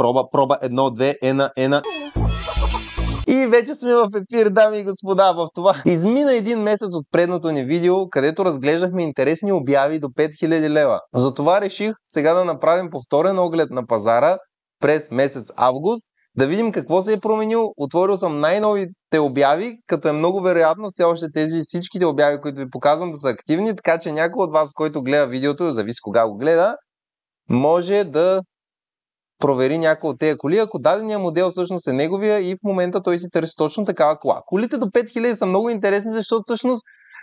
проба, проба едно, две, ена, ена. И вече сме в ефир, дами и господа, в това. Измина един месец от предното ни видео, където разглеждахме интересни обяви до 5000 лева. Затова реших сега да направим повторен оглед на пазара през месец август, да видим какво се е променил. Отворил съм най-новите обяви, като е много вероятно все още тези всичките обяви, които ви показвам да са активни, така че някой от вас, който гледа видеото, зависи кога го гледа, може да провери някои от тези коли, ако дадения модел всъщност е неговия и в момента той си търси точно такава кола. Колите до 5000 са много интересни, защото всъщност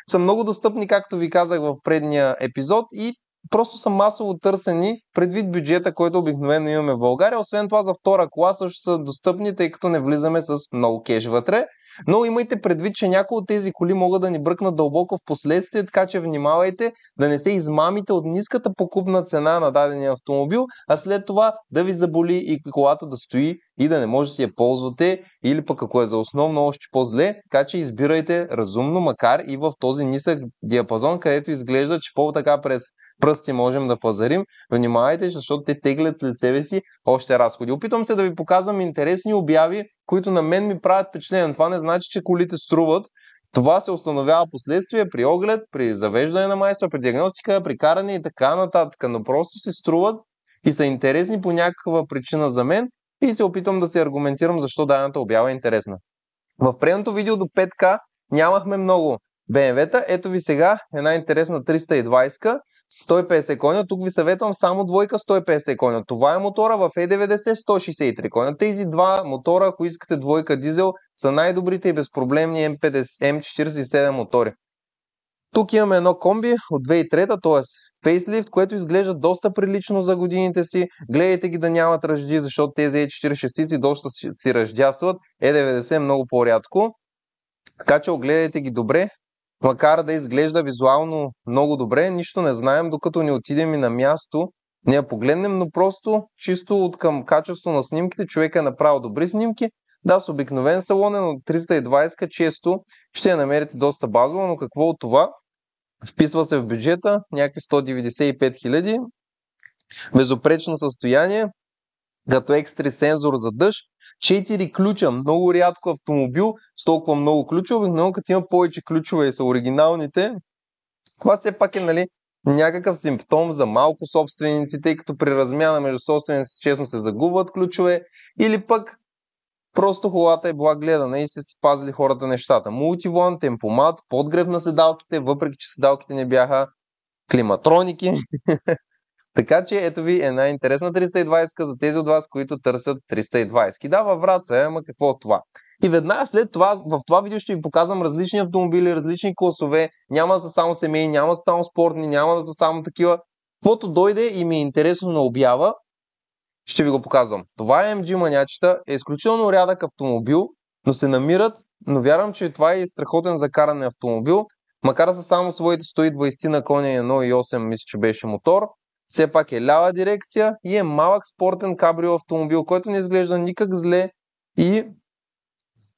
са много достъпни, както ви казах в предния епизод и просто са масово търсени предвид бюджета, който обикновено имаме в България. Освен това за втора кола също са достъпни, тъй като не влизаме с много кеш вътре. Но имайте предвид, че някои от тези коли могат да ни бръкнат дълбоко в последствие, така че внимавайте да не се измамите от ниската покупна цена на дадения автомобил, а след това да ви заболи и колата да стои и да не може да си я ползвате, или пък ако е за основно, още по-зле. Така че избирайте разумно, макар и в този нисък диапазон, където изглежда, че по-така през пръсти можем да пазарим. Внимавайте, защото те теглят след себе си още разходи. Опитвам се да ви показвам интересни обяви, които на мен ми правят впечатление. Това не значи, че колите струват, това се установява последствие при оглед, при завеждане на майстор, при диагностика, при каране и така нататък. Но просто се струват и са интересни по някаква причина за мен и се опитвам да се аргументирам защо дадената обява е интересна. В предното видео до 5К нямахме много BMW-та. Ето ви сега една интересна 320 150 коня. Тук ви съветвам само двойка 150 коня. Това е мотора в E90 е 163 коня. Тези два мотора, ако искате двойка дизел, са най-добрите и безпроблемни M50, M47 мотори. Тук имаме едно комби от 2003, т.е. фейслифт, което изглежда доста прилично за годините си. Гледайте ги да нямат ръжди, защото тези E46 е доста си ръждясват. E90 е, е много по-рядко. Така че огледайте ги добре. Макар да изглежда визуално много добре, нищо не знаем, докато не отидем и на място. Не я погледнем, но просто чисто от към качество на снимките, човек е направил добри снимки. Да, с обикновен салон, но 320 често ще я намерите доста базово, но какво от това? Вписва се в бюджета някакви 195 хиляди. Безопречно състояние, като екстри сензор за дъжд, 4 ключа, много рядко автомобил, с толкова много ключове, обикновено като има повече ключове и са оригиналните, това все пак е нали, някакъв симптом за малко собственици, тъй като при размяна между собствениците честно се загубват ключове, или пък Просто холата е била гледана и се спазили хората нещата. Мултивон, темпомат, подгреб на седалките, въпреки че седалките не бяха климатроники. така че ето ви една интересна 320 за тези от вас, които търсят 320. Да, във се, ама какво от това? И веднага след това, в това видео ще ви показвам различни автомобили, различни класове. Няма да са само семейни, няма да са само спортни, няма да са само такива. Каквото дойде и ми е интересно на обява, ще ви го показвам. Това е MG манячета е изключително рядък автомобил, но се намират, но вярвам, че това е страхотен за каране автомобил, макар са само своите 120 на коня и 1.8, мисля, че беше мотор. Все пак е лява дирекция и е малък спортен кабрио автомобил, който не изглежда никак зле и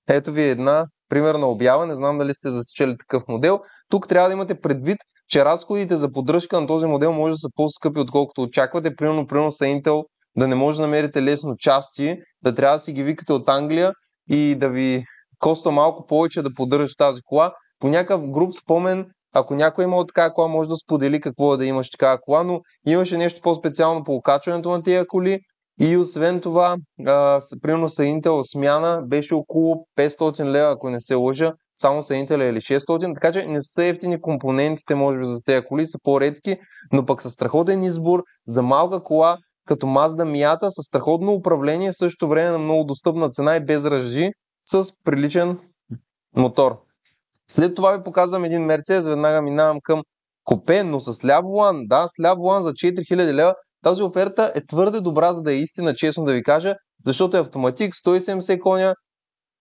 ето ви една примерна обява, не знам дали сте засичали такъв модел. Тук трябва да имате предвид, че разходите за поддръжка на този модел може да са по-скъпи, отколкото очаквате. Примерно, примерно са Intel да не може да намерите лесно части, да трябва да си ги викате от Англия и да ви коста малко повече да поддържаш тази кола. По някакъв груп спомен, ако някой има от такава кола, може да сподели какво е да имаш такава кола, но имаше нещо по-специално по окачването на тези коли. И освен това, а, примерно Intel смяна беше около 500 лева, ако не се лъжа, само Intel е или 600, така че не са ефтини компонентите, може би, за тези коли, са по-редки, но пък са страхотен избор за малка кола, като Mazda Miata с страхотно управление, в същото време на много достъпна цена и без ръжи, с приличен мотор. След това ви показвам един Мерцес, веднага минавам към купе, но с ляв Лан, да, с ляв волан за 4000 лева. Тази оферта е твърде добра, за да е истина, честно да ви кажа, защото е автоматик, 170 коня,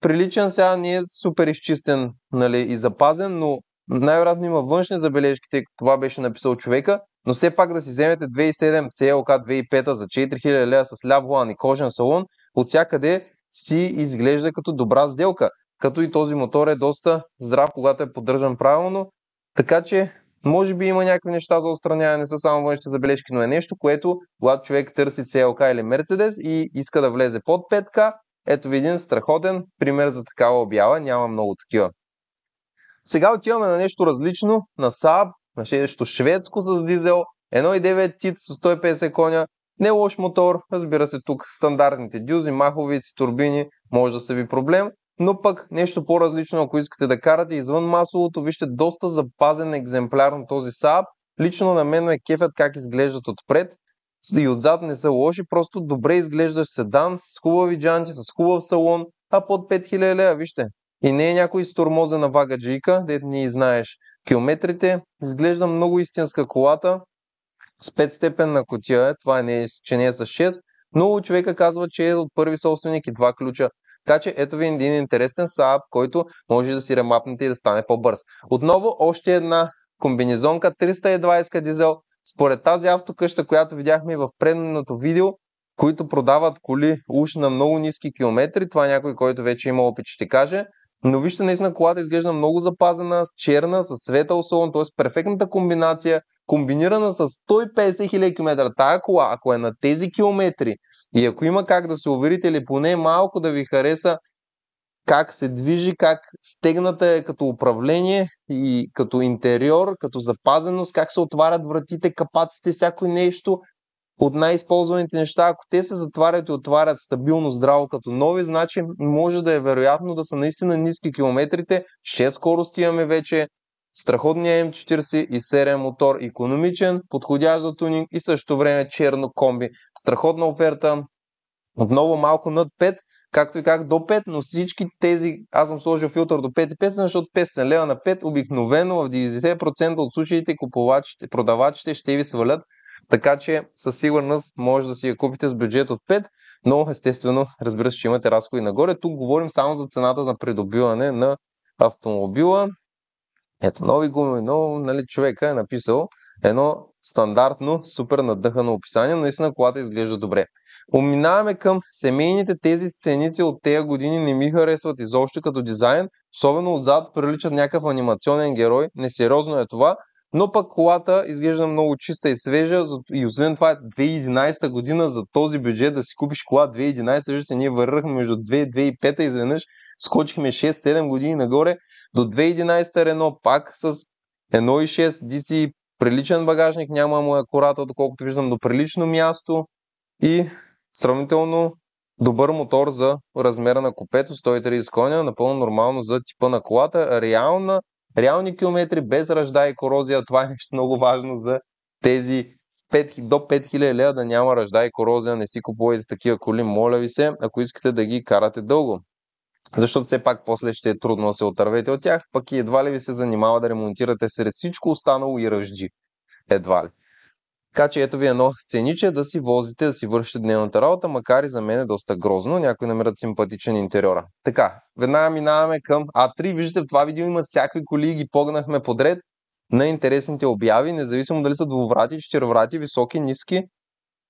приличен сега, не е супер изчистен нали, и запазен, но най-вероятно има външни забележки, тъй като това беше написал човека но все пак да си вземете 2007 CLK 2005 за 4000 лева с ляв и кожен салон, от всякъде си изглежда като добра сделка. Като и този мотор е доста здрав, когато е поддържан правилно. Така че, може би има някакви неща за отстраняване, не са само външните забележки, но е нещо, което когато човек търси CLK или Mercedes и иска да влезе под 5K, ето ви един страхотен пример за такава обява, няма много такива. Сега отиваме на нещо различно, на Saab Значи, нещо шведско с дизел, 1.9 тит с 150 коня, не лош мотор, разбира се тук стандартните дюзи, маховици, турбини може да са ви проблем, но пък нещо по-различно, ако искате да карате извън масовото, вижте доста запазен екземпляр на този Saab. Лично на мен е кефят как изглеждат отпред и отзад не са лоши, просто добре изглеждащ седан с хубави джанти, с хубав салон, а под 5000 лева, вижте. И не е някой стормозена вага джийка, дет ни знаеш километрите. Изглежда много истинска колата с 5 степен на котия. Това не е, че не е с 6. Много човека казва, че е от първи собственик и два ключа. Така че ето ви един интересен Saab, който може да си ремапнете и да стане по-бърз. Отново още една комбинизонка 320 дизел. Според тази автокъща, която видяхме в предното видео, които продават коли уж на много ниски километри, това е някой, който вече има опит ще каже, но вижте, наистина колата изглежда много запазена, с черна, с светъл салон, т.е. перфектната комбинация, комбинирана с 150 000 км. Тая кола, ако е на тези километри и ако има как да се уверите или поне малко да ви хареса как се движи, как стегната е като управление и като интериор, като запазеност, как се отварят вратите, капаците, всяко нещо от най-използваните неща, ако те се затварят и отварят стабилно здраво като нови, значи може да е вероятно да са наистина ниски километрите. 6 скорости имаме вече, страхотния М47 мотор, економичен, подходящ за тунинг и също време черно комби. Страхотна оферта, отново малко над 5, както и как до 5, но всички тези, аз съм сложил филтър до 5,5, защото 500 лева на 5 обикновено в 90% от случаите купувачите, продавачите ще ви свалят така че със сигурност може да си я купите с бюджет от 5, но естествено, разбира се, че имате разходи нагоре. Тук говорим само за цената на придобиване на автомобила. Ето, нови гуми, но нали, човека е написал едно стандартно, супер надъхано описание, но наистина колата изглежда добре. Оминаваме към семейните тези сценици от тези години не ми харесват изобщо като дизайн, особено отзад приличат някакъв анимационен герой, несериозно е това, но пък колата изглежда много чиста и свежа и освен това 2011 година за този бюджет да си купиш кола 2011, виждате, ние вървахме между 2 и 2005 изведнъж скочихме 6-7 години нагоре до 2011 Рено пак с 1.6 DC приличен багажник, няма му акурата, доколкото виждам до прилично място и сравнително добър мотор за размера на купето, 130 коня, напълно нормално за типа на колата. Реална реални километри, без ръжда и корозия. Това е нещо много важно за тези 5, до 5000 лева да няма ръжда и корозия. Не си купувайте такива коли, моля ви се, ако искате да ги карате дълго. Защото все пак после ще е трудно да се отървете от тях, пък и едва ли ви се занимава да ремонтирате сред всичко останало и ръжди Едва ли. Така че ето ви едно сцениче да си возите, да си вършите дневната работа, макар и за мен е доста грозно. Някой намерят симпатичен интериора. Така, веднага минаваме към А3. Виждате, в това видео има всякакви коли и ги погнахме подред на интересните обяви, независимо дали са двуврати, четириврати, високи, ниски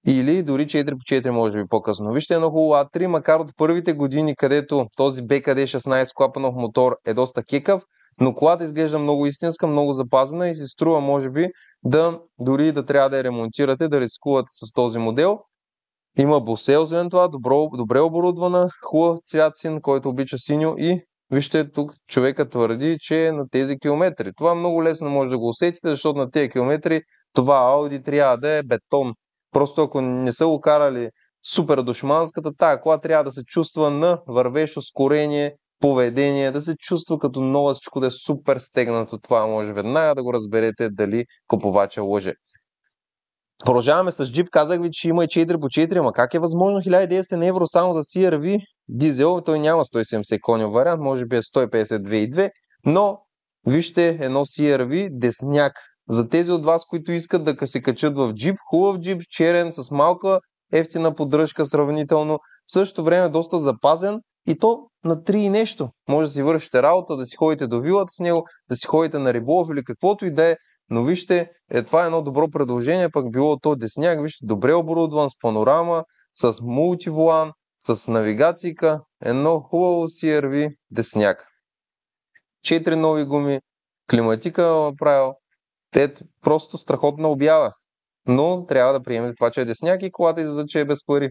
или дори 4 по 4 може би по-късно. Вижте едно хубаво А3, макар от първите години, където този BKD 16 клапанов мотор е доста кикав, но колата изглежда много истинска, много запазена и си струва, може би, да дори да трябва да я ремонтирате, да рискувате с този модел. Има босе, освен това, добро, добре оборудвана, хубав цвят син, който обича синьо и вижте тук човека твърди, че е на тези километри. Това много лесно може да го усетите, защото на тези километри това Ауди трябва да е бетон. Просто ако не са го карали супер душманската, тая кола трябва да се чувства на вървещо скорение поведение, да се чувства като нова всичко да е супер стегнато. Това може веднага да го разберете дали купувача лъже. Продължаваме с джип. Казах ви, че има и 4 по 4, ама как е възможно 1900 евро само за CRV дизел? Той няма 170 конев вариант, може би е 1522, но вижте едно CRV десняк. За тези от вас, които искат да се качат в джип, хубав джип, черен, с малка ефтина поддръжка сравнително, в същото време доста запазен, и то на три и нещо. Може да си вършите работа, да си ходите до вилата с него, да си ходите на риболов или каквото и да е. Но вижте, е, това е едно добро предложение, пък било то десняк, вижте, добре оборудван, с панорама, с мултиволан, с навигацийка, едно хубаво си ерви десняк. Четири нови гуми, климатика е направил, Ето просто страхотна обява. Но трябва да приемете това, че е десняк и колата за че е без пари.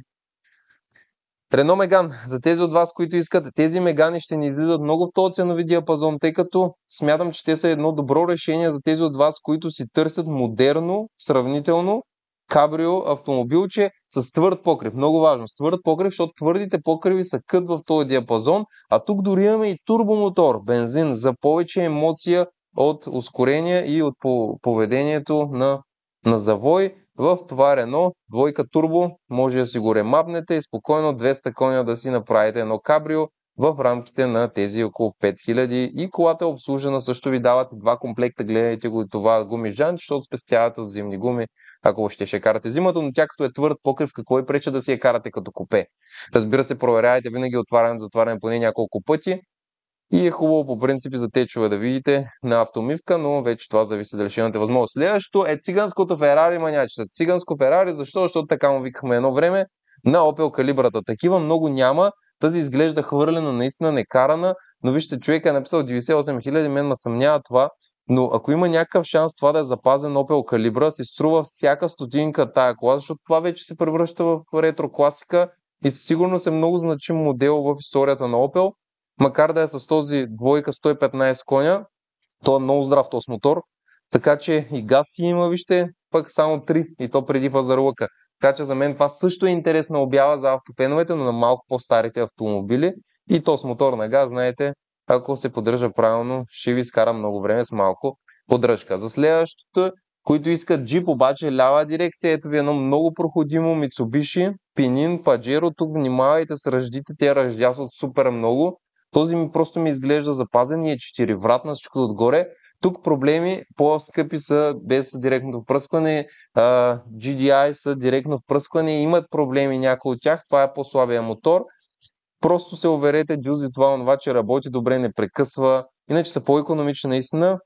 Рено Меган, за тези от вас, които искат, тези Мегани ще ни излизат много в този ценови диапазон, тъй като смятам, че те са едно добро решение за тези от вас, които си търсят модерно, сравнително, кабрио автомобилче с твърд покрив. Много важно, с твърд покрив, защото твърдите покриви са кът в този диапазон, а тук дори имаме и турбомотор, бензин, за повече емоция от ускорение и от поведението на, на завой. В това Рено двойка турбо може да си го ремапнете и спокойно 200 коня да си направите едно кабрио в рамките на тези около 5000 и колата е обслужена, също ви дават и два комплекта, гледайте го и това гуми жан, защото спестявате от зимни гуми, ако още ще карате зимата, но тя като е твърд покрив, какво е преча да си я карате като купе? Разбира се, проверявайте винаги отваряне, затваряне поне няколко пъти, и е хубаво по принцип за течове да видите на автомивка, но вече това зависи дали ще имате възможност. Следващото е циганското Ферари манячета. Циганско Ферари, защо? Защото така му викахме едно време на Opel калибрата. Такива много няма. Тази изглежда хвърлена, наистина некарана, но вижте, човека е написал 98 000, мен ме съмнява това, но ако има някакъв шанс това да е запазен Opel калибра, си струва всяка стотинка тая кола, защото това вече се превръща в ретро класика и със сигурност е много значим модел в историята на Opel макар да е с този двойка 115 коня, то е много здрав този мотор, така че и газ си има, вижте, пък само 3 и то преди пазарлъка. Така че за мен това също е интересна обява за автофеновете, но на малко по-старите автомобили. И то с мотор на газ, знаете, ако се поддържа правилно, ще ви скара много време с малко поддръжка. За следващото, които искат джип, обаче лява дирекция, ето ви едно много проходимо Mitsubishi, Пинин, Pajero. Тук внимавайте с ръждите, те ръждясват супер много. Този ми просто ми изглежда запазен и е врат на всичко отгоре. Тук проблеми по-скъпи са без директното впръскване, GDI са директно впръскване, имат проблеми някои от тях, това е по-слабия мотор. Просто се уверете, дюзи това, онова, че работи добре, не прекъсва. Иначе са по-економични наистина.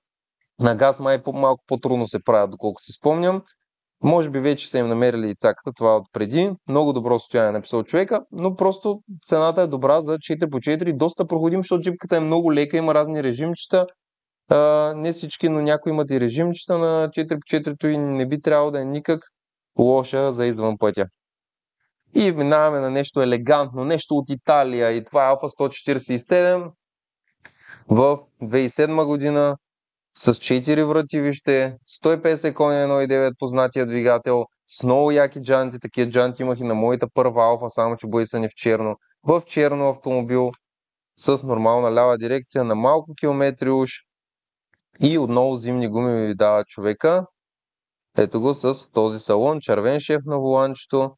На газ май малко по-трудно се правят, доколкото си спомням. Може би вече са им намерили и цаката, това е от преди. Много добро състояние е написал човека, но просто цената е добра за 4 по 4 доста проходим, защото джипката е много лека, има разни режимчета. А, не всички, но някои имат и режимчета на 4 по 4 и не би трябвало да е никак лоша за извън пътя. И минаваме на нещо елегантно, нещо от Италия и това е Alfa 147 в 2007 година с 4 врати, вижте, 150 коня 1.9 познатия двигател, с много яки джанти, такива джанти имах и на моята първа алфа, само че бъде са не в черно. В черно автомобил с нормална лява дирекция на малко километри уж и отново зимни гуми ви дава човека. Ето го с този салон, червен шеф на воланчето.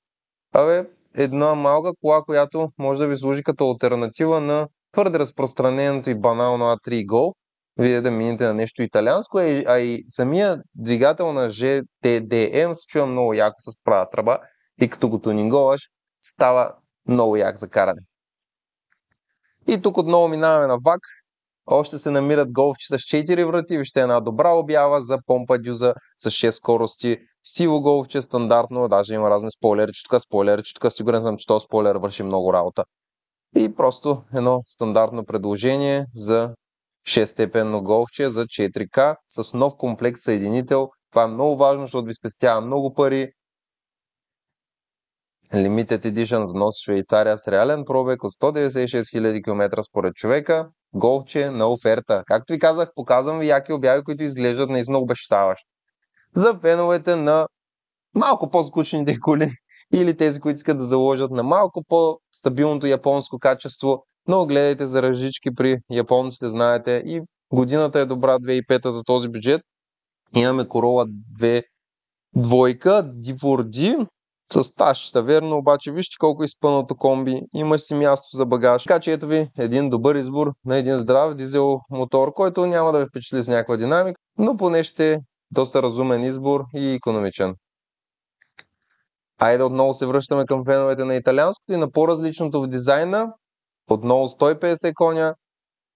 Абе, една малка кола, която може да ви служи като альтернатива на твърде разпространеното и банално A3 Golf вие да минете на нещо италианско, а и самия двигател на GTDM се чува много яко с права тръба и като го тунинговаш, става много як за каране. И тук отново минаваме на ВАК. Още се намират голфчета с 4 врати. Вижте една добра обява за помпа дюза с 6 скорости. Сиво голфче стандартно, даже има разни спойлери, че тук спойлери, че тук сигурен съм, че този спойлер върши много работа. И просто едно стандартно предложение за 6-степенно голче за 4К с нов комплект съединител. Това е много важно, защото ви спестява много пари. Limited Edition внос Швейцария с реален пробег от 196 000 км според човека. Голче е на оферта. Както ви казах, показвам ви яки обяви, които изглеждат наистина обещаващо. За феновете на малко по-скучните коли или тези, които искат да заложат на малко по-стабилното японско качество, но гледайте за ръжички при японците, знаете. И годината е добра 2005 за този бюджет. Имаме Corolla 2 двойка, D4D, с тащата, верно, обаче вижте колко е изпълнато комби, имаш си място за багаж. Така че ето ви един добър избор на един здрав дизел мотор, който няма да ви впечатли с някаква динамика, но поне ще е доста разумен избор и економичен. Айде отново се връщаме към феновете на италианското и на по-различното в дизайна. Отново 150 коня,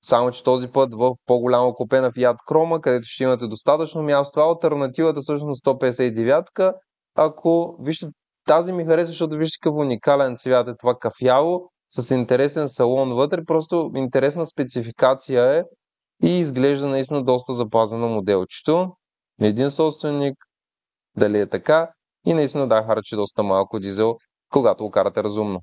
само че този път в по голямо купе на Fiat Chroma, където ще имате достатъчно място. Альтернативата всъщност 159-ка. Ако вижте, тази ми харесва, защото вижте какъв уникален цвят е това кафяло с интересен салон вътре, просто интересна спецификация е и изглежда наистина доста запазено моделчето. Един собственик, дали е така, и наистина да харчи доста малко дизел, когато го карате разумно.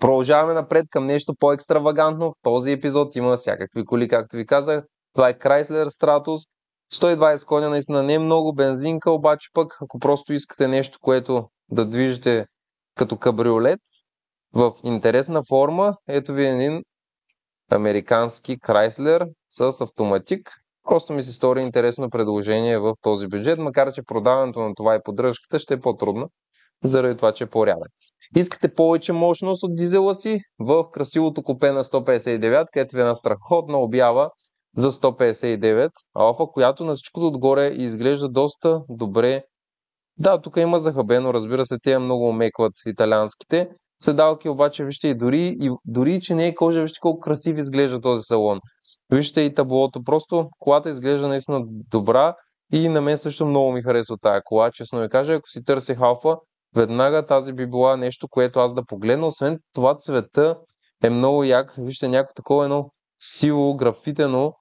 Продължаваме напред към нещо по-екстравагантно. В този епизод има всякакви коли, както ви казах. Това е Chrysler Stratus. 120 коня наистина не е много бензинка, обаче пък ако просто искате нещо, което да движите като кабриолет в интересна форма, ето ви един американски Chrysler с автоматик. Просто ми се стори интересно предложение в този бюджет, макар че продаването на това и поддръжката ще е по-трудно заради това, че е по-рядък. Искате повече мощност от дизела си в красивото купе на 159, където ви е на страхотна обява за 159 алфа, която на всичкото отгоре изглежда доста добре. Да, тук има захабено, разбира се, те много омекват италянските. Седалки обаче, вижте, и дори, и, дори че не е кожа, вижте колко красив изглежда този салон. Вижте и таблото, просто колата изглежда наистина добра и на мен също много ми харесва тая кола, честно ви кажа. Ако си търсих алфа, веднага тази би била нещо, което аз да погледна. Освен това цвета е много як. Вижте някакво такова едно сило, графитено,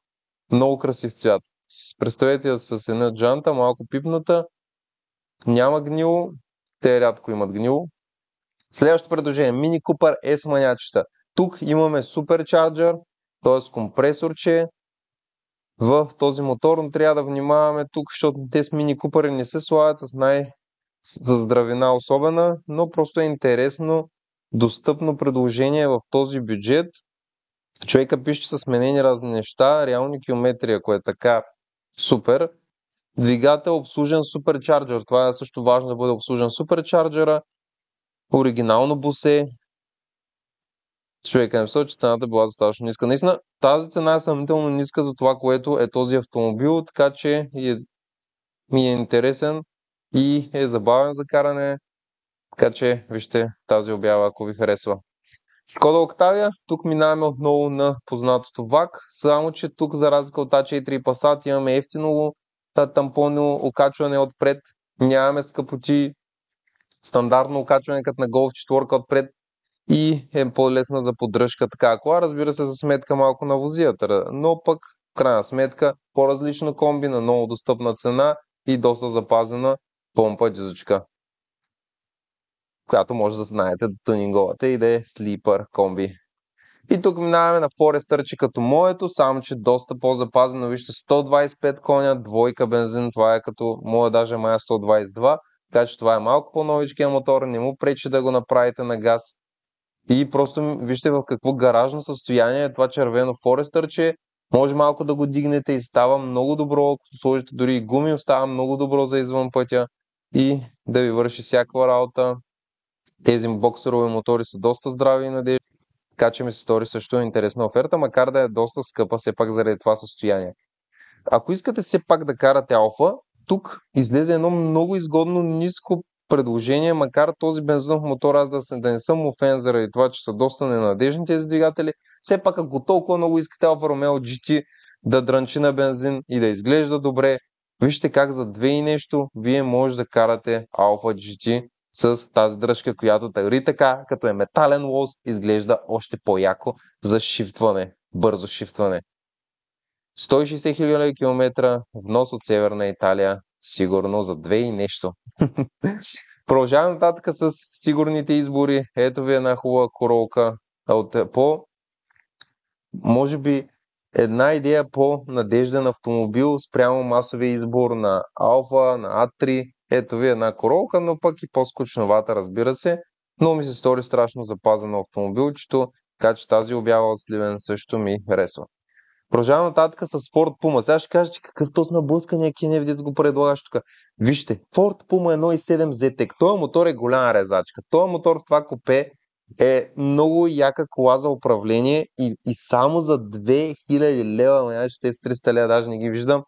много красив цвят. Представете я с една джанта, малко пипната, няма гнило, те рядко имат гнило. Следващото предложение, Mini Cooper S манячета. Тук имаме суперчарджър, т.е. компресорче. В този мотор, но трябва да внимаваме тук, защото те мини купъри не се слагат с най- с здравина особена, но просто е интересно, достъпно предложение в този бюджет. Човека пише, че са сменени разни неща, реални километрия, ако е така, супер. Двигател е обслужен суперчарджер, това е също важно да бъде обслужен суперчарджера. Оригинално бусе. Човека не мисъл, че цената е била достатъчно ниска. Наистина, тази цена е съмнително ниска за това, което е този автомобил, така че е, ми е интересен и е забавен за каране, така че вижте тази обява, ако ви харесва. Кода Октавия, тук минаваме отново на познатото ВАК, само че тук за разлика от А4 и Passat имаме ефтино тампонно окачване отпред, нямаме скъпоти, стандартно окачване като на Golf 4 отпред и е по-лесна за поддръжка така кола, разбира се за сметка малко на возията, но пък в крайна сметка по-различно комби на много достъпна цена и доста запазена помпа дюзочка, която може да знаете до тунинговата и да е слипър комби. И тук минаваме на Forester, като моето, само че доста по-запазено. Вижте, 125 коня, двойка бензин, това е като моя даже мая 122, така че това е малко по-новичкия мотор, не му пречи да го направите на газ. И просто вижте в какво гаражно състояние е това червено Forester, може малко да го дигнете и става много добро, ако сложите дори и гуми, става много добро за извън пътя и да ви върши всякаква работа. Тези боксерови мотори са доста здрави и надежни, така че ми се стори също интересна оферта, макар да е доста скъпа все пак заради това състояние. Ако искате все пак да карате алфа, тук излезе едно много изгодно ниско предложение, макар този бензинов мотор аз да, да не съм офен заради това, че са доста ненадежни тези двигатели, все пак ако толкова много искате Alfa Romeo GT да дрънчи на бензин и да изглежда добре, Вижте как за две и нещо вие може да карате Alpha GT с тази дръжка, която дори така, като е метален лоз, изглежда още по-яко за шифтване, бързо шифтване. 160 000 км внос от Северна Италия, сигурно за две и нещо. Продължаваме нататък с сигурните избори. Ето ви една хубава королка от по, може би, Една идея по надежден автомобил спрямо масовия избор на Алфа, на А3. Ето ви една королка, но пък и по-скучновата, разбира се. Но ми се стори страшно запазено автомобилчето, така че тази обява от Сливен също ми харесва. Продължавам нататък с Ford Puma. Сега ще кажа, че какъв то на блъскания кинев, дет го предлагаш тук. Вижте, Ford Puma 1.7 ZTEC. Този мотор е голяма резачка. Този е мотор в това купе е много яка кола за управление и, и само за 2000 лева, те с 300 лева даже не ги виждам,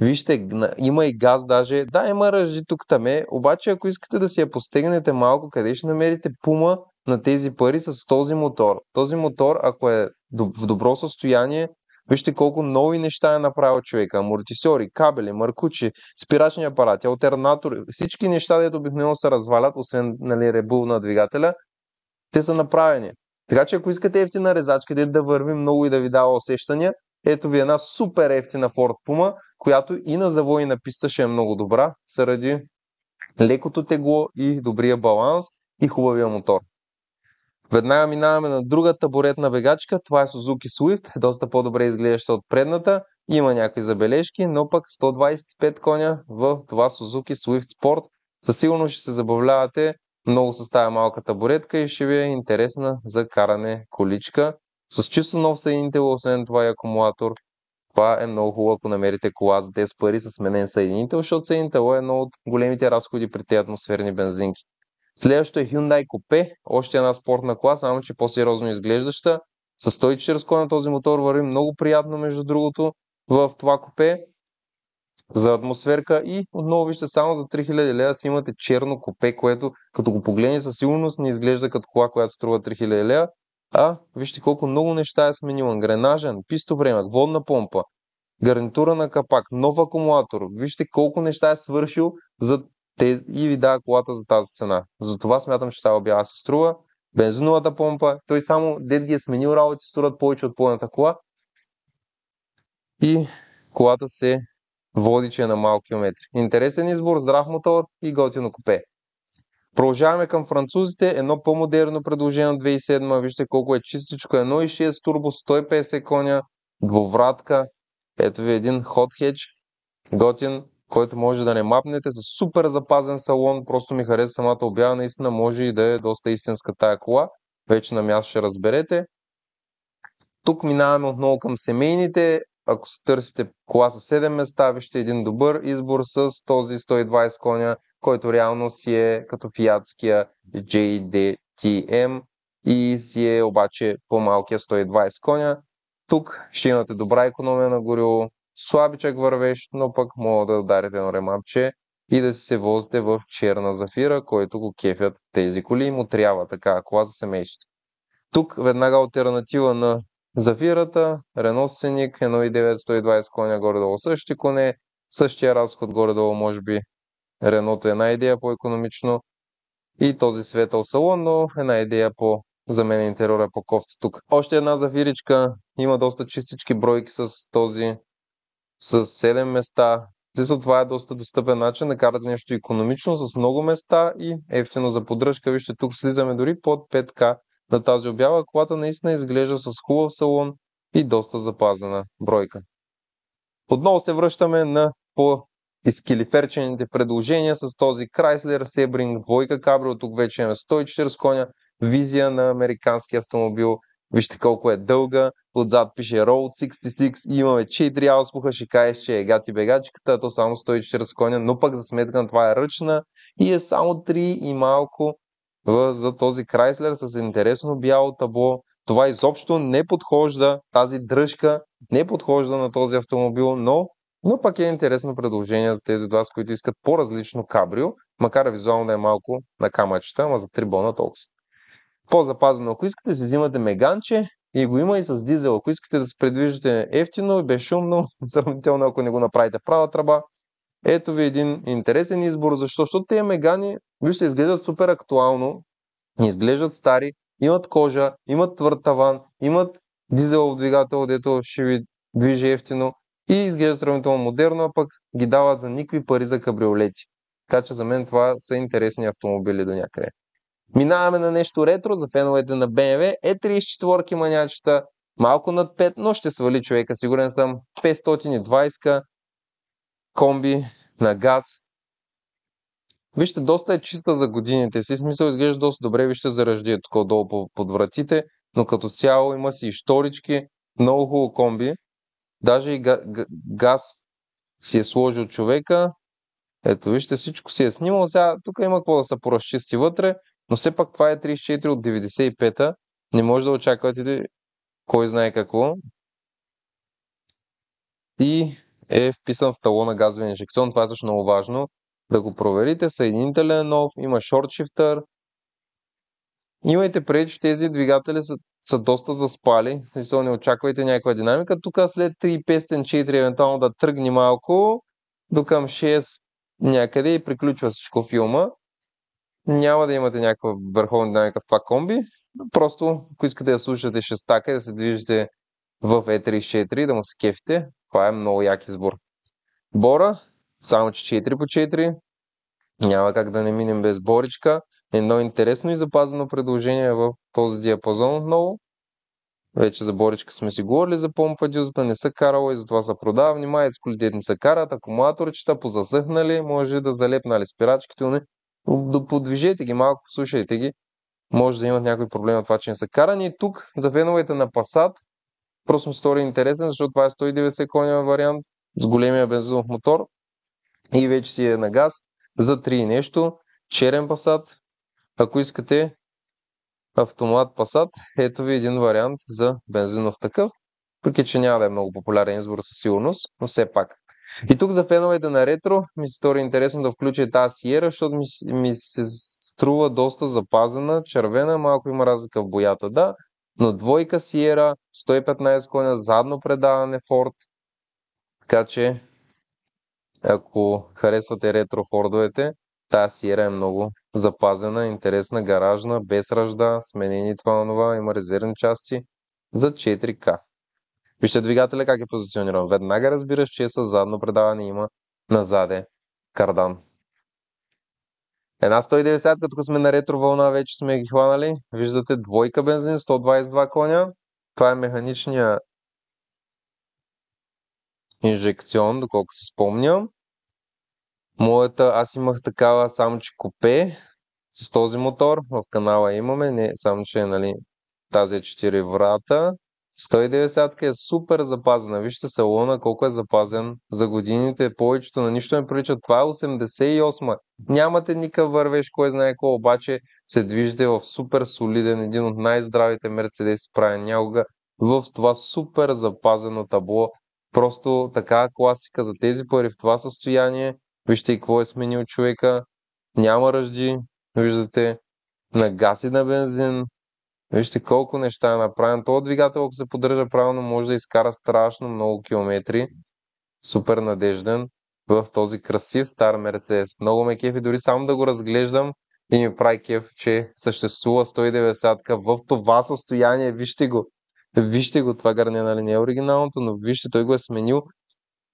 Вижте, има и газ даже. Да, има ръжи тук таме, обаче ако искате да си я постегнете малко, къде ще намерите пума на тези пари с този мотор? Този мотор, ако е в добро състояние, вижте колко нови неща е направил човека. Амортисьори, кабели, маркучи, спирачни апарати, альтернатори, всички неща, дето обикновено се развалят, освен нали, ребул на двигателя, те са направени. Така че ако искате ефтина резачка, където да върви много и да ви дава усещания, ето ви една супер ефтина Ford Puma, която и на завой на писта ще е много добра, заради лекото тегло и добрия баланс и хубавия мотор. Веднага минаваме на друга табуретна бегачка, това е Suzuki Swift, доста по-добре изглеждаща от предната, има някои забележки, но пък 125 коня в това Suzuki Swift Sport. Със сигурност ще се забавлявате много с тази малка табуретка и ще ви е интересна за каране количка. С чисто нов съединител, освен това и акумулатор. Това е много хубаво, ако намерите кола за 10 пари с сменен съединител, защото съединител е едно от големите разходи при тези атмосферни бензинки. Следващото е Hyundai Coupe, още една спортна кола, само че по-сериозно изглеждаща. С 140 на този мотор върви много приятно, между другото, в това купе за атмосферка и отново вижте само за 3000 лева си имате черно копе, което като го погледне със сигурност не изглежда като кола, която струва 3000 лева. А, вижте колко много неща е сменил. Гренажен, пистопремък, водна помпа, гарнитура на капак, нов акумулатор. Вижте колко неща е свършил за тези и ви дава колата за тази цена. Затова смятам, че тази обява се струва. Бензиновата помпа, той само дед ги е сменил работи, струват повече от полната кола. И колата се водиче на малки километри. Интересен избор, здрав мотор и готино купе. Продължаваме към французите. Едно по-модерно предложение от 2007. Вижте колко е чистичко. 1.6 турбо, 150 коня, двовратка. Ето ви един hot hatch. Готин, който може да не мапнете. С супер запазен салон. Просто ми хареса самата обява. Наистина може и да е доста истинска тая кола. Вече на място ще разберете. Тук минаваме отново към семейните ако се търсите кола с 7 места, вижте един добър избор с този 120 коня, който реално си е като фиатския JDTM и си е обаче по-малкия 120 коня. Тук ще имате добра економия на гориво, слабичък вървеш, но пък мога да дадете едно ремапче и да се возите в черна зафира, който го кефят тези коли и му трябва така кола за семейство. Тук веднага альтернатива на Зафирата, Рено Сценик, 1,920 коня горе-долу същи коне, същия разход горе-долу може би Реното е една идея по-економично и този светъл салон, но една идея по за мен интериора е по-кофти тук. Още една зафиричка, има доста чистички бройки с този, с 7 места. Смисъл, това е доста достъпен начин да карате нещо економично, с много места и ефтино за поддръжка. Вижте, тук слизаме дори под 5К на тази обява колата наистина изглежда с хубав салон и доста запазена бройка. Отново се връщаме на по изкилиферчените предложения с този Chrysler Sebring 2 кабрио, Тук вече имаме 140 коня, визия на американски автомобил. Вижте колко е дълга. Отзад пише Road 66 и имаме 4 ауспуха. Ще кажеш, че е гати бегачката, то само 140 коня, но пък за сметка на това е ръчна и е само 3 и малко за този Крайслер с интересно бяло табло. Това изобщо не подхожда, тази дръжка не подхожда на този автомобил, но, но пък е интересно предложение за тези от вас, които искат по-различно кабрио, макар визуално да е малко на камъчета, ама за три бона толкова. По-запазено, ако искате, си взимате меганче и го има и с дизел. Ако искате да се предвиждате ефтино и безшумно, сравнително ако не го направите права тръба, ето ви един интересен избор. Защо? Защото тези мегани, вижте, изглеждат супер актуално, изглеждат стари, имат кожа, имат твърд таван, имат дизелов двигател, дето ще ви движи ефтино и изглежда сравнително модерно, а пък ги дават за никакви пари за кабриолети. Така че за мен това са интересни автомобили до някъде. Минаваме на нещо ретро за феновете на BMW. Е34 манячета, малко над 5, но ще свали човека, сигурен съм. 520 комби, на газ. Вижте, доста е чиста за годините си. Смисъл изглежда доста добре. Вижте е тук долу под вратите. Но като цяло има си и шторички. Много хубаво комби. Даже и газ си е сложил човека. Ето, вижте, всичко си е снимал. Сега тук има какво да се поразчисти вътре. Но все пак това е 34 от 95-та. Не може да очаквате кой знае какво. И е вписан в талона газовия инжекцион. Това е също много важно да го проверите. Съединителен е нов, има шифтър. Имайте преди, че тези двигатели са, са доста заспали. В смисъл не очаквайте някаква динамика. Тук след 35-4 евентуално да тръгне малко до към 6 някъде и приключва всичко филма. Няма да имате някаква върховна динамика в това комби. Просто, ако искате да слушате шестака и да се движите в E34 е да му се кефите. Това е много як избор. Бора, само че 4 по 4. Няма как да не минем без Боричка. Едно интересно и запазено предложение в този диапазон отново. Вече за Боричка сме си говорили за помпадюзата, не са карала и затова са продава. Внимайте, не са карат, акумулаторчета позасъхнали, може да залепнали спирачките. Не. Да подвижете ги малко, слушайте ги. Може да имат някой проблем от това, че не са карани. И тук за феновете на Пасат Просто ми стори интересен, защото това е 190 коня вариант с големия бензинов мотор и вече си е на газ за 3 нещо. Черен пасат, ако искате автомат пасат, ето ви един вариант за бензинов такъв. Въпреки, че няма да е много популярен избор със сигурност, но все пак. И тук за феновете на ретро ми се стори интересно да включа и тази Сиера, защото ми, ми се струва доста запазена, червена, малко има разлика в боята, да, но двойка Сиера, 115 коня, задно предаване Форд. Така че, ако харесвате ретро Фордовете, тази Сиера е много запазена, интересна, гаражна, без ръжда, сменени това това, има резервни части за 4К. Вижте двигателя как е позициониран. Веднага разбираш, че е с задно предаване има назаде кардан. Една 190, като сме на ретро вълна, вече сме ги хванали. Виждате двойка бензин, 122 коня. Това е механичния инжекцион, доколко си спомням. Моята, аз имах такава само, че купе с този мотор. В канала имаме, не само, че е, нали, тази е 4 врата. 190-ка е супер запазена. Вижте салона колко е запазен. За годините повечето на нищо не прилича. Това е 88-ма. Нямате никакъв вървеш, кой знае какво, обаче се движите в супер солиден, един от най-здравите Мерцедес правен някога в това супер запазено табло. Просто така класика за тези пари в това състояние. Вижте и какво е сменил човека. Няма ръжди, виждате. Нагаси на бензин, Вижте колко неща е направено. Този двигател, ако се поддържа правилно, може да изкара страшно много километри. Супер надежден в този красив стар Мерцес. Много ме кефи, дори само да го разглеждам и ми прави кеф, че съществува 190-ка в това състояние. Вижте го. Вижте го, това гърне нали не е оригиналното, но вижте, той го е сменил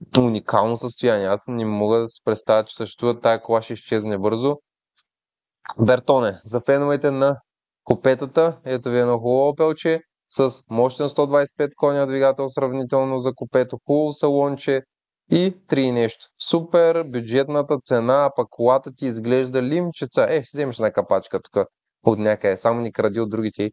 до уникално състояние. Аз не мога да се представя, че съществува тая кола ще изчезне бързо. Бертоне, за феновете на Купетата, ето ви едно хубаво опелче, с мощен 125 коня двигател сравнително за купето, хубаво салонче и три нещо. Супер, бюджетната цена, а пък колата ти изглежда лимчеца. Е, ще вземеш една капачка тук от някъде, само ни кради от другите.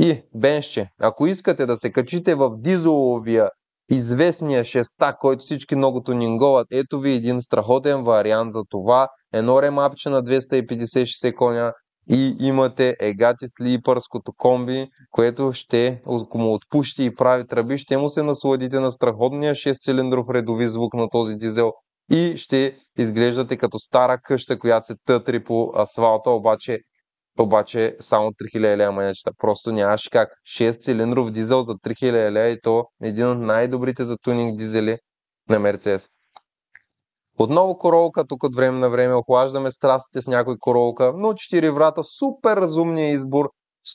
И беншче, ако искате да се качите в дизеловия известния шеста, който всички много тунинговат, ето ви един страхотен вариант за това. Едно ремапче на 250-60 коня, и имате Егати Слипърското комби, което ще, ако му отпущи и прави тръби, ще му се насладите на страхотния 6-цилиндров редови звук на този дизел и ще изглеждате като стара къща, която се тътри по асфалта, обаче обаче само 3000 лея манечета. Просто нямаш как. 6-цилиндров дизел за 3000 лея и то е един от най-добрите за тунинг дизели на Мерцес. Отново королка, тук от време на време охлаждаме страстите с някой королка, но 4 врата, супер разумния избор,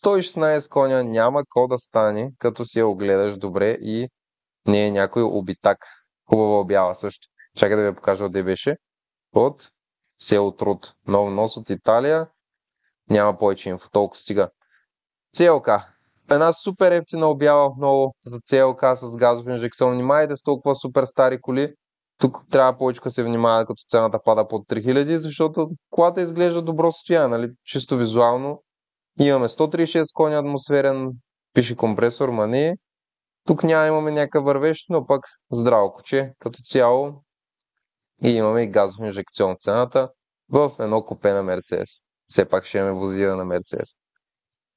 116 коня, няма ко да стане, като си я огледаш добре и не е някой обитак. Хубава обява също. Чакай да ви покажа отде беше. От село Труд. Нов нос от Италия. Няма повече инфо, толкова стига. Целка. Една супер ефтина обява отново за целка с газов инжекцион. Внимайте с толкова супер стари коли тук трябва повече да се внимава, като цената пада под 3000, защото колата изглежда добро състояние, нали? чисто визуално. Имаме 136 коня атмосферен, пише компресор, ма не. Тук няма имаме някакъв вървеш, но пък здраво куче като цяло. И имаме и газов инжекцион цената в едно купе на Мерцес. Все пак ще имаме возира на Мерцес.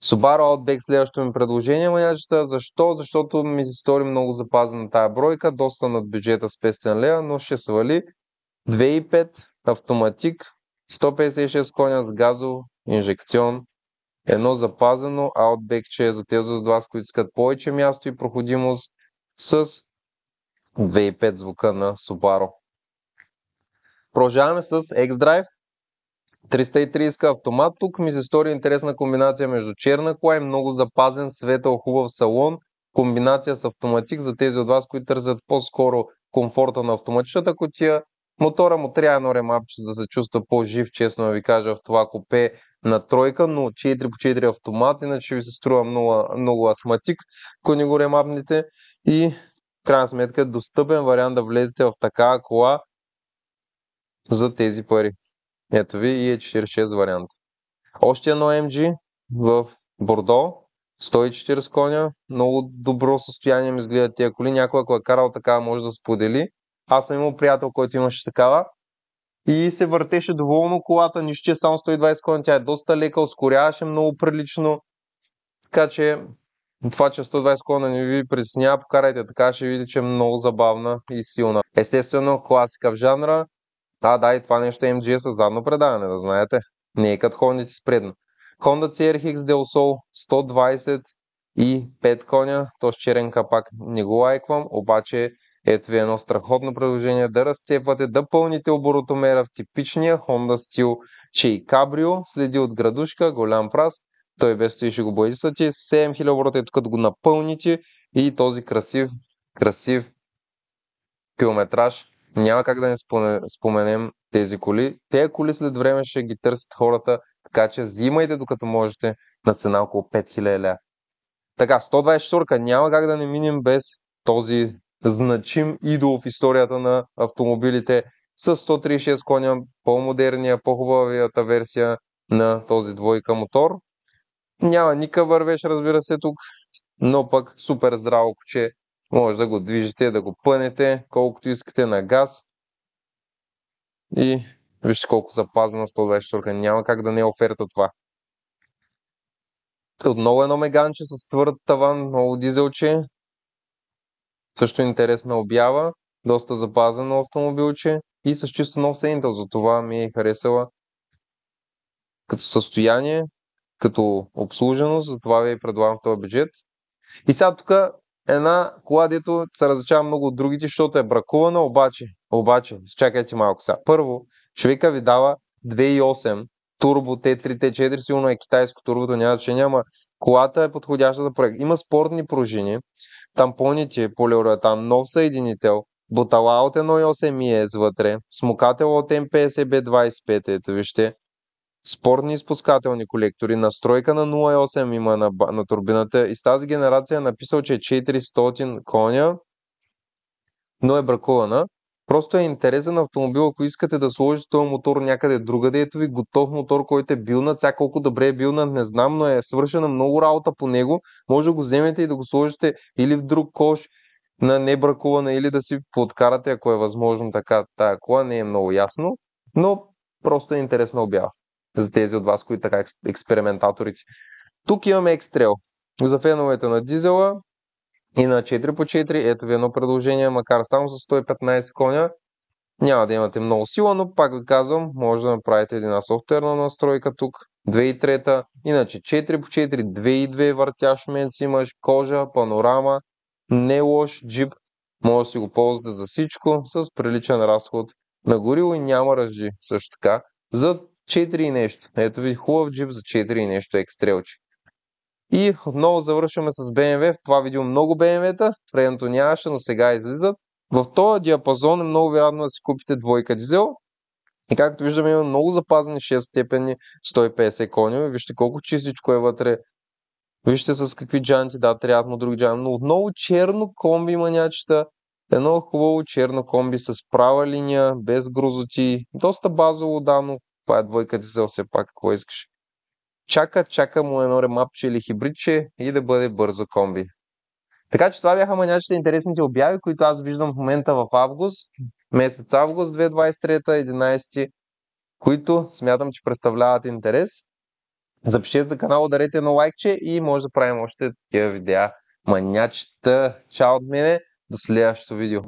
Subaru Outback следващото ми предложение, манячета. Защо? Защото ми се стори много запазена тая бройка, доста над бюджета с 500 лева, но ще свали. 2.5 автоматик, 156 коня с газов, инжекцион, едно запазено Outback, че е за тези от вас, които искат повече място и проходимост с 2.5 звука на Subaru. Продължаваме с X-Drive. 330 автомат. Тук ми се стори интересна комбинация между черна кола и много запазен, светъл, хубав салон. Комбинация с автоматик за тези от вас, които търсят по-скоро комфорта на автоматичната котия. Мотора му трябва едно ремапче, за да се чувства по-жив, честно ви кажа, в това купе на тройка, но 4 по 4 автомат, иначе ви се струва много, много астматик, ако не го ремапнете. И в крайна сметка достъпен вариант да влезете в такава кола за тези пари. Ето ви и е 46 вариант. Още едно MG в Бордо, 140 коня, много добро състояние ми изгледат тия коли. Някой, ако е карал такава, може да сподели. Аз съм имал приятел, който имаше такава. И се въртеше доволно колата, нищо, че е само 120 коня. Тя е доста лека, ускоряваше много прилично. Така че това, че 120 е кона не ви притеснява, покарайте така, ще видите, че е много забавна и силна. Естествено, класика в жанра. Да, да, и това нещо MG е с задно предаване, да знаете. Не е като Honda с предно. Honda CRX Del Sol 5 коня, то с черен капак не го лайквам, обаче ето ви едно страхотно предложение да разцепвате, да пълните оборотомера в типичния Honda стил, че и следи от градушка, голям праз, той без стои ще го боядисате, 7000 оборота, ето като го напълните и този красив, красив километраж няма как да не споменем тези коли. Те коли след време ще ги търсят хората, така че взимайте докато можете на цена около 5000 ля. Така, 124-ка няма как да не минем без този значим идол в историята на автомобилите с 136 коня, по-модерния, по-хубавията версия на този двойка мотор. Няма никакъв вървеж, разбира се, тук, но пък супер здраво куче може да го движите, да го пънете, колкото искате на газ. И вижте колко запазена 124 Няма как да не е оферта това. Отново едно меганче с твърд таван, много дизелче. Също интересна обява. Доста запазено автомобилче. И с чисто нов сейнтел. За това ми е харесала като състояние, като обслуженост. Затова ви предлагам в този бюджет. И сега тук една кола, дето се различава много от другите, защото е бракувана, обаче, обаче, чакайте малко сега. Първо, човека ви дава 2.8 турбо т 3 т 4 сигурно е китайско турбото, няма че няма. колата е подходяща за проект. Има спортни пружини, тампоните е полиуретан, нов съединител, бутала от 1.8 ES е вътре, смукател от мпсб b 25 ето вижте, спорни изпускателни колектори, настройка на 0,8 има на, на турбината и с тази генерация е написал, че е 400 коня, но е бракувана. Просто е интересен автомобил, ако искате да сложите този мотор някъде другаде. Ето ви готов мотор, който е бил на ця колко добре е бил на, не знам, но е свършена много работа по него. Може да го вземете и да го сложите или в друг кош на небракуване, или да си подкарате, ако е възможно така. Тая кола не е много ясно, но просто е интересна обява за тези от вас, които така експериментаторите. Тук имаме екстрел. За феновете на дизела и на 4x4, ето ви едно предложение, макар само с 115 коня, няма да имате много сила, но пак ви казвам, може да направите една софтуерна настройка тук, 2.3, иначе 4x4, 2.2 въртяш менц имаш, кожа, панорама, не лош джип, може да си го ползвате за всичко с приличен разход на гориво и няма ръжди също така. За 4 и нещо. Ето ви хубав джип за 4 и нещо екстрелче. И отново завършваме с BMW. В това видео много BMW-та, предното нямаше, но сега излизат. В този диапазон е много вероятно да си купите двойка дизел. И както виждаме има много запазени 6 степени 150 кони. Вижте колко чистичко е вътре. Вижте с какви джанти, да, трябва му други джанти. Но отново черно комби манячета. Едно хубаво черно комби с права линия, без грузоти, Доста базово дано, тая двойка ти се все пак, какво искаш. Чака, чака му едно ремапче или хибридче и да бъде бързо комби. Така че това бяха манячите интересните обяви, които аз виждам в момента в август, месец август 2023, 11, които смятам, че представляват интерес. Запишете за канала, дарете едно лайкче и може да правим още такива видеа. Манячета! Чао от мене! До следващото видео!